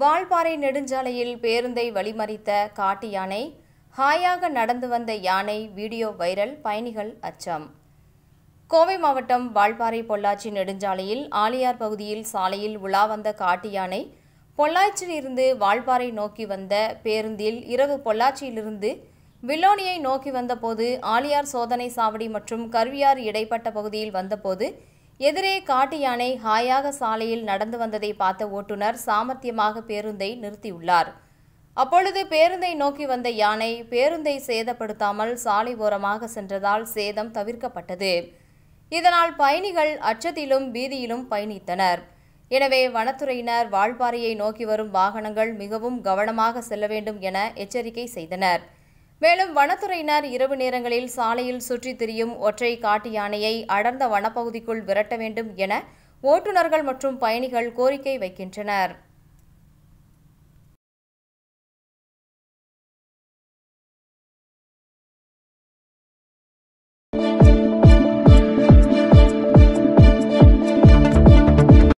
வால்பாறை நெடுஞ்சாலையில் பேருந்தை வழிமறித்த காட்டு யானை ஹாயாக நடந்து வந்த யானை வீடியோ வைரல் பயணிகள் அச்சம் கோவை மாவட்டம் வால்பாறை பொள்ளாச்சி நெடுஞ்சாலையில் ஆலியார் பகுதியில் சாலையில் உலா வந்த காட்டு யானை பொள்ளாச்சியிலிருந்து வால்பாறை நோக்கி வந்த பேருந்தில் இரவு பொள்ளாச்சியிலிருந்து வில்லோனியை நோக்கி வந்தபோது ஆலியார் சோதனை சாவடி மற்றும் கருவியார் இடைப்பட்ட பகுதியில் வந்தபோது எதிரே காட்டு யானை ஹாயாக சாலையில் நடந்து வந்ததை பார்த்த ஓட்டுநர் சாமர்த்தியமாக பேருந்தை நிறுத்தியுள்ளார் அப்பொழுது பேருந்தை நோக்கி வந்த யானை பேருந்தை சேதப்படுத்தாமல் சாலை ஓரமாக சென்றதால் சேதம் தவிர்க்கப்பட்டது இதனால் பயணிகள் அச்சத்திலும் பீதியிலும் பயணித்தனர் எனவே வனத்துறையினர் வாழ்பாறையை நோக்கி வரும் வாகனங்கள் மிகவும் கவனமாக செல்ல வேண்டும் என எச்சரிக்கை செய்தனர் மேலும் வனத்துறையினர் இரவு நேரங்களில் சாலையில் சுற்றித் திரியும் ஒற்றை காட்டு யானையை அடர்ந்த வனப்பகுதிக்குள் விரட்ட வேண்டும் என ஓட்டுநர்கள் மற்றும் பயணிகள் கோரிக்கை வைக்கின்றனர்